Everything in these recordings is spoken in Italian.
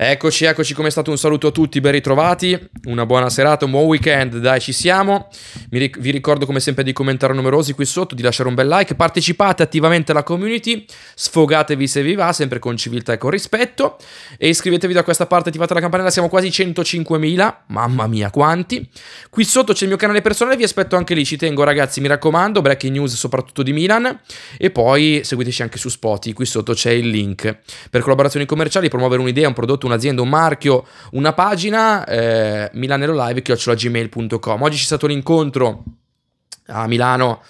Eccoci, eccoci, come è stato un saluto a tutti, ben ritrovati, una buona serata, un buon weekend, dai ci siamo. Ric vi ricordo come sempre di commentare numerosi qui sotto, di lasciare un bel like, partecipate attivamente alla community, sfogatevi se vi va, sempre con civiltà e con rispetto, e iscrivetevi da questa parte, attivate la campanella, siamo quasi 105.000, mamma mia quanti. Qui sotto c'è il mio canale personale, vi aspetto anche lì, ci tengo ragazzi, mi raccomando, breaking news soprattutto di Milan, e poi seguiteci anche su Spotify, qui sotto c'è il link per collaborazioni commerciali, promuovere un'idea, un prodotto, un'azienda, un marchio, una pagina, eh, milanellolive.gmail.com. Oggi c'è stato l'incontro a Milano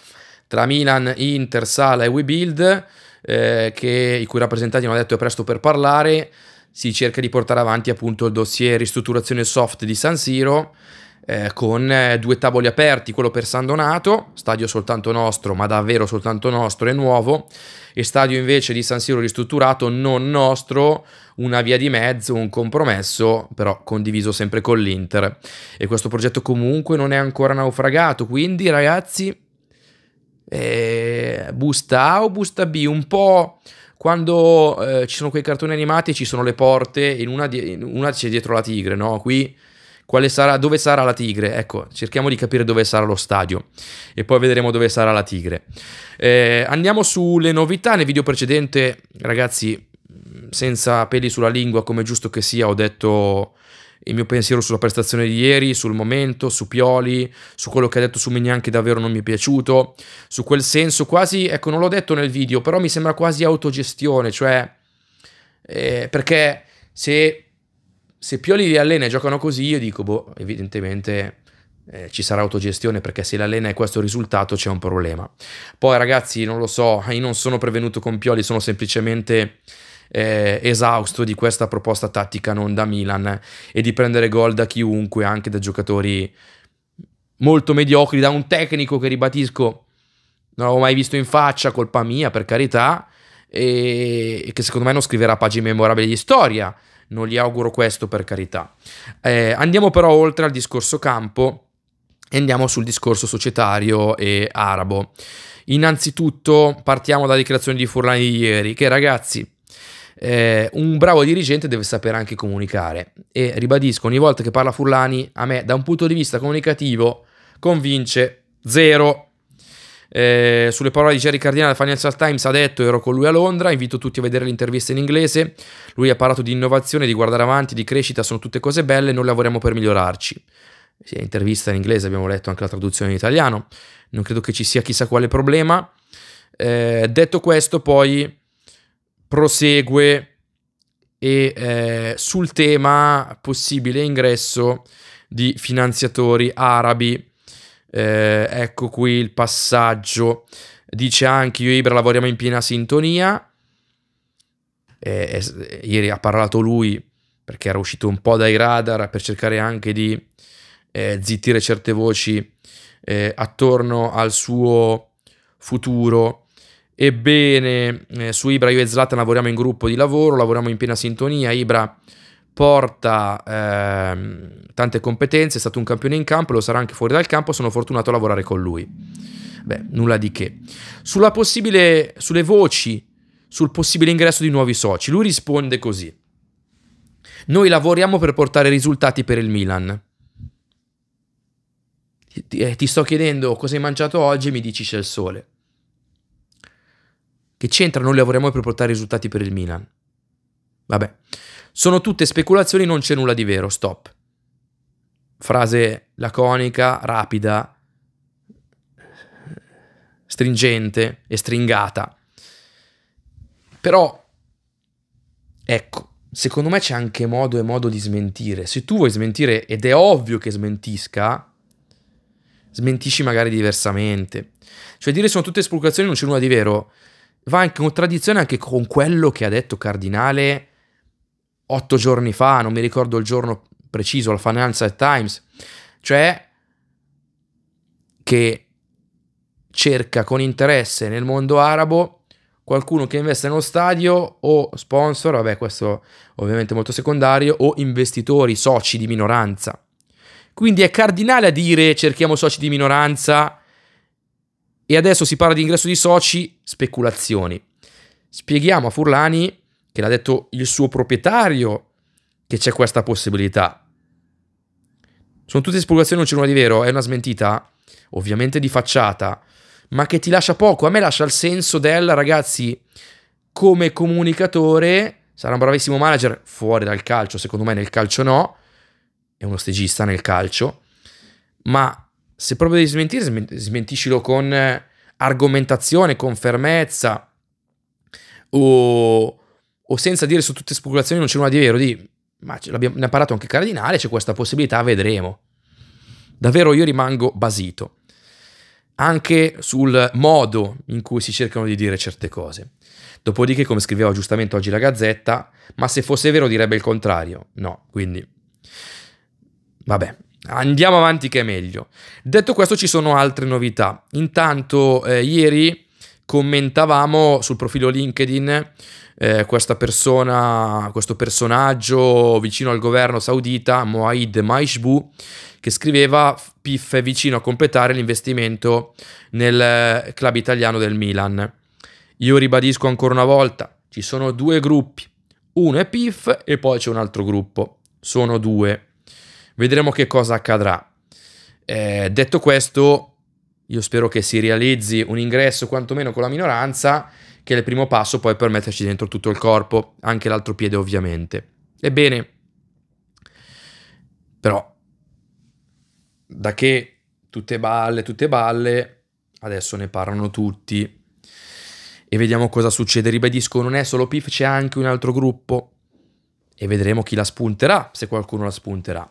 tra Milan, Inter, Sala e WeBuild, eh, che, i cui rappresentanti hanno detto è presto per parlare, si cerca di portare avanti appunto il dossier ristrutturazione soft di San Siro eh, con eh, due tavoli aperti, quello per San Donato, stadio soltanto nostro, ma davvero soltanto nostro e nuovo, e stadio invece di San Siro ristrutturato, non nostro, una via di mezzo, un compromesso, però condiviso sempre con l'Inter. E questo progetto comunque non è ancora naufragato, quindi ragazzi, eh, busta A o busta B, un po' quando eh, ci sono quei cartoni animati ci sono le porte, in una, di- in una c'è dietro la tigre, no? Qui quale sarà, dove sarà la tigre. Ecco, cerchiamo di capire dove sarà lo stadio e poi vedremo dove sarà la tigre. Eh, andiamo sulle novità. Nel video precedente, ragazzi, senza peli sulla lingua, come giusto che sia, ho detto il mio pensiero sulla prestazione di ieri, sul momento, su Pioli, su quello che ha detto su Mignan che davvero non mi è piaciuto, su quel senso quasi, ecco non l'ho detto nel video, però mi sembra quasi autogestione, cioè eh, perché se se Pioli e Allena giocano così, io dico, boh, evidentemente eh, ci sarà autogestione perché se l'allena è questo risultato c'è un problema. Poi ragazzi, non lo so, io non sono prevenuto con Pioli, sono semplicemente eh, esausto di questa proposta tattica non da Milan e di prendere gol da chiunque, anche da giocatori molto mediocri, da un tecnico che ribadisco non avevo mai visto in faccia, colpa mia per carità, e che secondo me non scriverà pagine memorabili di storia non gli auguro questo per carità. Eh, andiamo però oltre al discorso campo e andiamo sul discorso societario e arabo. Innanzitutto partiamo dalla dichiarazione di Furlani di ieri, che ragazzi, eh, un bravo dirigente deve sapere anche comunicare. E ribadisco, ogni volta che parla Furlani, a me da un punto di vista comunicativo convince zero eh, sulle parole di Jerry Cardinale, Financial Times ha detto: Ero con lui a Londra. Invito tutti a vedere l'intervista in inglese. Lui ha parlato di innovazione, di guardare avanti, di crescita. Sono tutte cose belle. Noi lavoriamo per migliorarci. Sì, intervista in inglese, abbiamo letto anche la traduzione in italiano. Non credo che ci sia chissà quale problema. Eh, detto questo, poi prosegue e eh, sul tema possibile ingresso di finanziatori arabi eh, ecco qui il passaggio. Dice anche io e Ibra lavoriamo in piena sintonia. Eh, eh, ieri ha parlato lui perché era uscito un po' dai radar per cercare anche di eh, zittire certe voci eh, attorno al suo futuro. Ebbene, eh, su Ibra io e Zlatan lavoriamo in gruppo di lavoro, lavoriamo in piena sintonia. Ibra porta ehm, tante competenze, è stato un campione in campo, lo sarà anche fuori dal campo, sono fortunato a lavorare con lui. Beh, nulla di che. Sulla possibile, sulle voci, sul possibile ingresso di nuovi soci, lui risponde così. Noi lavoriamo per portare risultati per il Milan. Ti, ti eh, sto chiedendo cosa hai mangiato oggi e mi dici c'è il sole. Che c'entra? Noi lavoriamo per portare risultati per il Milan. Vabbè. Sono tutte speculazioni, non c'è nulla di vero, stop. Frase laconica, rapida, stringente e stringata. Però, ecco, secondo me c'è anche modo e modo di smentire. Se tu vuoi smentire, ed è ovvio che smentisca, smentisci magari diversamente. Cioè dire sono tutte speculazioni, non c'è nulla di vero, va in contraddizione anche con quello che ha detto Cardinale otto giorni fa, non mi ricordo il giorno preciso, la Financial Times, cioè che cerca con interesse nel mondo arabo qualcuno che investe nello stadio o sponsor, vabbè questo ovviamente molto secondario, o investitori, soci di minoranza. Quindi è cardinale a dire cerchiamo soci di minoranza e adesso si parla di ingresso di soci, speculazioni. Spieghiamo a Furlani che l'ha detto il suo proprietario che c'è questa possibilità. Sono tutte spiegazioni, non c'è nulla di vero, è una smentita, ovviamente di facciata, ma che ti lascia poco. A me lascia il senso del, ragazzi, come comunicatore, sarà un bravissimo manager fuori dal calcio, secondo me nel calcio no, è uno stagista nel calcio, ma se proprio devi smentire, smentiscilo con eh, argomentazione, con fermezza, o o senza dire su tutte speculazioni non c'è nulla di vero, di ma ne ha parlato anche Cardinale, c'è questa possibilità, vedremo. Davvero io rimango basito anche sul modo in cui si cercano di dire certe cose. Dopodiché, come scriveva giustamente oggi la Gazzetta, ma se fosse vero direbbe il contrario. No, quindi vabbè, andiamo avanti che è meglio. Detto questo ci sono altre novità. Intanto eh, ieri commentavamo sul profilo LinkedIn eh, questa persona, questo personaggio vicino al governo saudita, Moaid Maishbu, che scriveva PIF è vicino a completare l'investimento nel eh, club italiano del Milan. Io ribadisco ancora una volta, ci sono due gruppi, uno è PIF e poi c'è un altro gruppo, sono due. Vedremo che cosa accadrà. Eh, detto questo, io spero che si realizzi un ingresso quantomeno con la minoranza, che è il primo passo poi per metterci dentro tutto il corpo, anche l'altro piede ovviamente. Ebbene, però, da che tutte balle, tutte balle, adesso ne parlano tutti e vediamo cosa succede. Ribadisco, non è solo PIF, c'è anche un altro gruppo e vedremo chi la spunterà, se qualcuno la spunterà.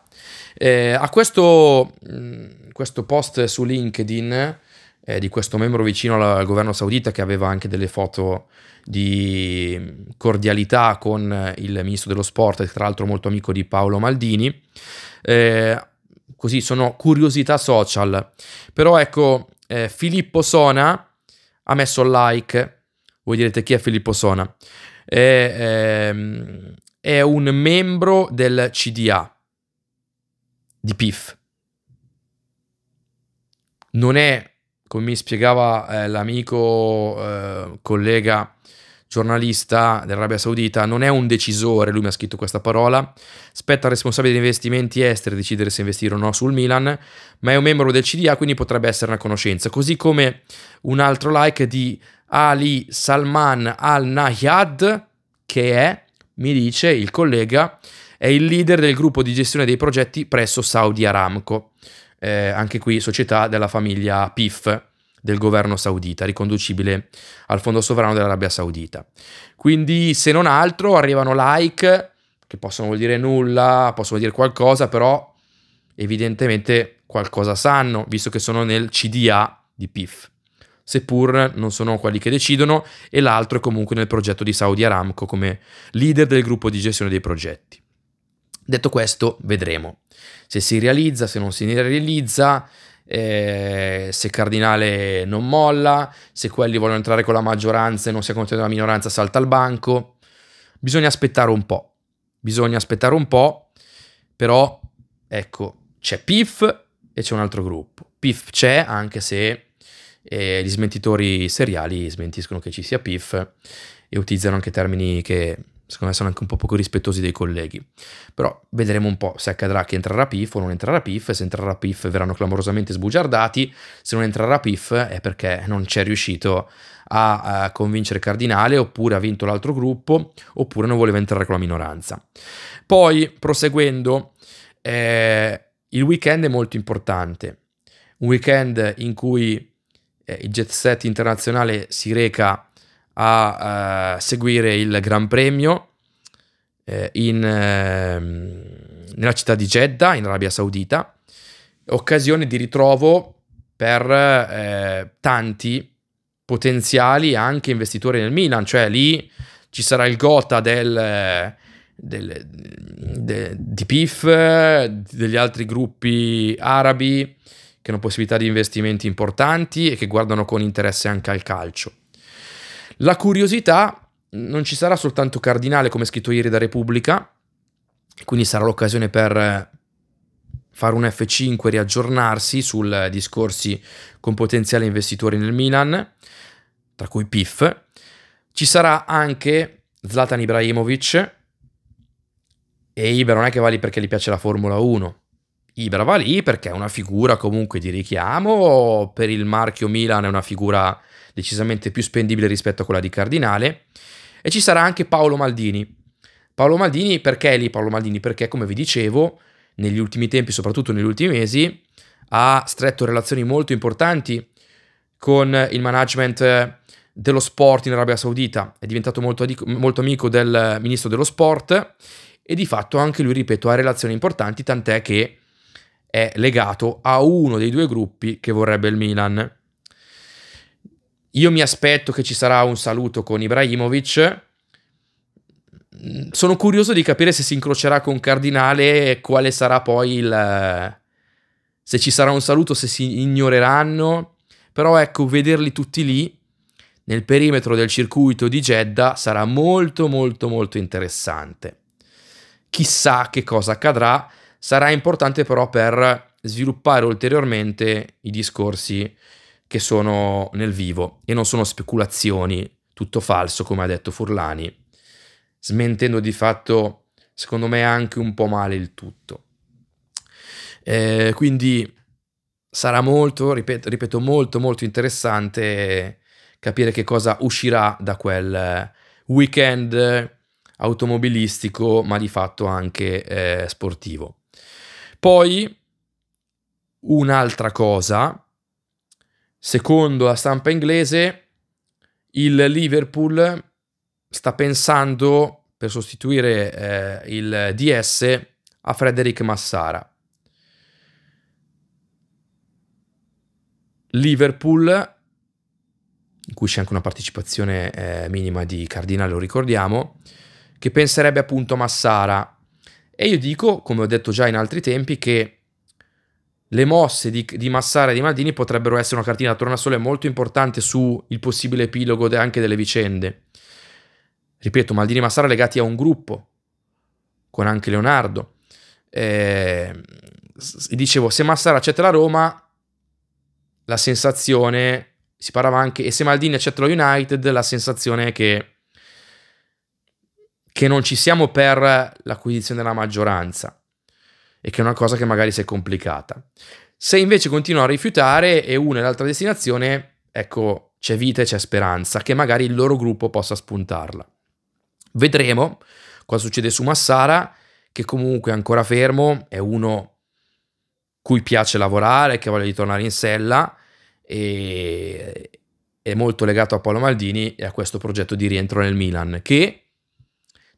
Eh, a questo, mh, mm, questo, post su LinkedIn eh, di questo membro vicino al, al governo saudita che aveva anche delle foto di mm, cordialità con il ministro dello sport, tra l'altro molto amico di Paolo Maldini, eh, così sono curiosità social. Però ecco, eh, Filippo Sona ha messo like, voi direte chi è Filippo Sona? E, ehm, è un membro del CDA di PIF. Non è, come mi spiegava eh, l'amico eh, collega giornalista dell'Arabia Saudita, non è un decisore, lui mi ha scritto questa parola, spetta al responsabile di investimenti esteri decidere se investire o no sul Milan, ma è un membro del CDA, quindi potrebbe essere una conoscenza, così come un altro like di Ali Salman Al Nahyad, che è mi dice il collega, è il leader del gruppo di gestione dei progetti presso Saudi Aramco, eh, anche qui società della famiglia PIF del governo saudita, riconducibile al Fondo Sovrano dell'Arabia Saudita. Quindi, se non altro, arrivano like che possono vuol dire nulla, possono dire qualcosa, però evidentemente qualcosa sanno, visto che sono nel CDA di PIF seppur non sono quelli che decidono, e l'altro è comunque nel progetto di Saudi Aramco come leader del gruppo di gestione dei progetti. Detto questo, vedremo se si realizza, se non si realizza, eh, se Cardinale non molla, se quelli vogliono entrare con la maggioranza e non si è contento della minoranza salta al banco. Bisogna aspettare un po', bisogna aspettare un po', però ecco, c'è PIF e c'è un altro gruppo. PIF c'è anche se e gli smentitori seriali smentiscono che ci sia PIF e utilizzano anche termini che secondo me sono anche un po' poco rispettosi dei colleghi. Però vedremo un po' se accadrà che entrerà PIF o non entrerà PIF, se entrerà PIF verranno clamorosamente sbugiardati, se non entrerà PIF è perché non c'è riuscito a, a convincere Cardinale oppure ha vinto l'altro gruppo oppure non voleva entrare con la minoranza. Poi, proseguendo, eh, il weekend è molto importante, un weekend in cui eh, il jet set internazionale si reca a eh, seguire il Gran Premio eh, in, ehm, nella città di Jeddah, in Arabia Saudita, occasione di ritrovo per eh, tanti potenziali anche investitori nel Milan, cioè lì ci sarà il gota del, del, de, di PIF, degli altri gruppi arabi, che hanno possibilità di investimenti importanti e che guardano con interesse anche al calcio. La curiosità non ci sarà soltanto Cardinale come scritto ieri da Repubblica, quindi sarà l'occasione per eh, fare un F5, riaggiornarsi sui discorsi con potenziali investitori nel Milan, tra cui PIF. Ci sarà anche Zlatan Ibrahimovic e Ibero non è che va lì perché gli piace la Formula 1, Ibra va lì perché è una figura comunque di richiamo, per il marchio Milan è una figura decisamente più spendibile rispetto a quella di Cardinale e ci sarà anche Paolo Maldini. Paolo Maldini perché è lì Paolo Maldini? Perché come vi dicevo, negli ultimi tempi, soprattutto negli ultimi mesi, ha stretto relazioni molto importanti con il management dello sport in Arabia Saudita, è diventato molto, molto amico del ministro dello sport e di fatto anche lui, ripeto, ha relazioni importanti, tant'è che è legato a uno dei due gruppi che vorrebbe il Milan. Io mi aspetto che ci sarà un saluto con Ibrahimovic. Mm, sono curioso di capire se si incrocerà con Cardinale e quale sarà poi il... se ci sarà un saluto, se si ignoreranno. Però ecco, vederli tutti lì nel perimetro del circuito di Jeddah sarà molto molto molto interessante. Chissà che cosa accadrà sarà importante però per sviluppare ulteriormente i discorsi che sono nel vivo e non sono speculazioni, tutto falso come ha detto Furlani, smentendo di fatto secondo me anche un po' male il tutto. Eh, quindi sarà molto, ripeto, ripeto, molto molto interessante capire che cosa uscirà da quel weekend automobilistico ma di fatto anche eh, sportivo. Poi un'altra cosa, secondo la stampa inglese, il Liverpool sta pensando per sostituire eh, il DS a Frederic Massara. Liverpool, in cui c'è anche una partecipazione eh, minima di Cardinale, lo ricordiamo, che penserebbe appunto a Massara e io dico, come ho detto già in altri tempi, che le mosse di, di Massara e di Maldini potrebbero essere una cartina da tornasole molto importante sul possibile epilogo de, anche delle vicende. Ripeto, Maldini e Massara legati a un gruppo, con anche Leonardo. Eh, dicevo, se Massara accetta la Roma, la sensazione, si parlava anche, e se Maldini accetta lo United, la sensazione è che che non ci siamo per l'acquisizione della maggioranza e che è una cosa che magari si è complicata. Se invece continua a rifiutare e una e l'altra destinazione, ecco, c'è vita e c'è speranza che magari il loro gruppo possa spuntarla. Vedremo cosa succede su Massara, che comunque è ancora fermo, è uno cui piace lavorare, che voglia di tornare in sella e è molto legato a Paolo Maldini e a questo progetto di rientro nel Milan, che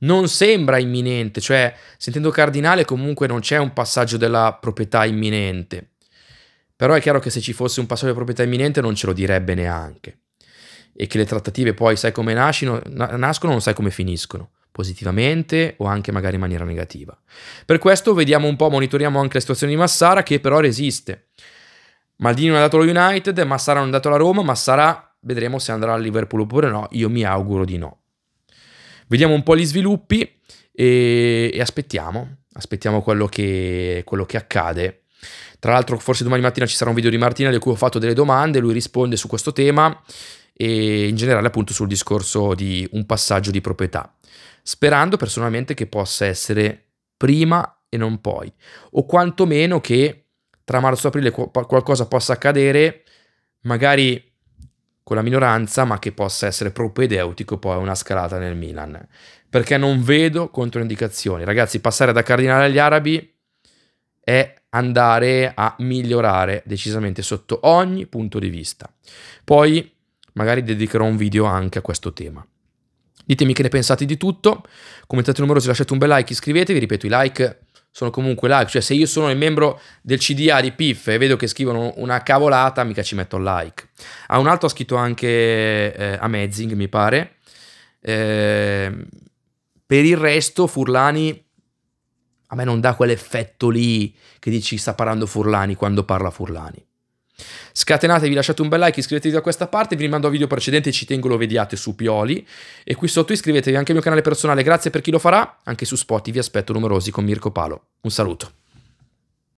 non sembra imminente, cioè sentendo Cardinale comunque non c'è un passaggio della proprietà imminente. Però è chiaro che se ci fosse un passaggio della proprietà imminente non ce lo direbbe neanche. E che le trattative poi sai come nascono, nascono non sai come finiscono, positivamente o anche magari in maniera negativa. Per questo vediamo un po', monitoriamo anche la situazione di Massara che però resiste. Maldini non è andato allo United, Massara non è andato alla Roma, Massara vedremo se andrà al Liverpool oppure no, io mi auguro di no. Vediamo un po' gli sviluppi e, e aspettiamo, aspettiamo quello che, quello che accade. Tra l'altro forse domani mattina ci sarà un video di Martina di cui ho fatto delle domande, lui risponde su questo tema e in generale appunto sul discorso di un passaggio di proprietà, sperando personalmente che possa essere prima e non poi, o quantomeno che tra marzo e aprile qualcosa possa accadere, magari con la minoranza, ma che possa essere propedeutico poi a una scalata nel Milan. Perché non vedo controindicazioni. Ragazzi, passare da Cardinale agli Arabi è andare a migliorare decisamente sotto ogni punto di vista. Poi magari dedicherò un video anche a questo tema. Ditemi che ne pensate di tutto, commentate numerosi, lasciate un bel like, iscrivetevi, ripeto i like sono comunque like. Cioè, se io sono il membro del CDA di PIF e vedo che scrivono una cavolata, mica ci metto like. A un altro ha scritto anche eh, Amazing, mi pare. Eh, per il resto, Furlani a me non dà quell'effetto lì che dici sta parlando Furlani quando parla Furlani. Scatenatevi, lasciate un bel like, iscrivetevi da questa parte, vi rimando a video precedente, ci tengo lo vediate su Pioli e qui sotto iscrivetevi anche al mio canale personale, grazie per chi lo farà, anche su Spotify vi aspetto numerosi con Mirko Palo. Un saluto.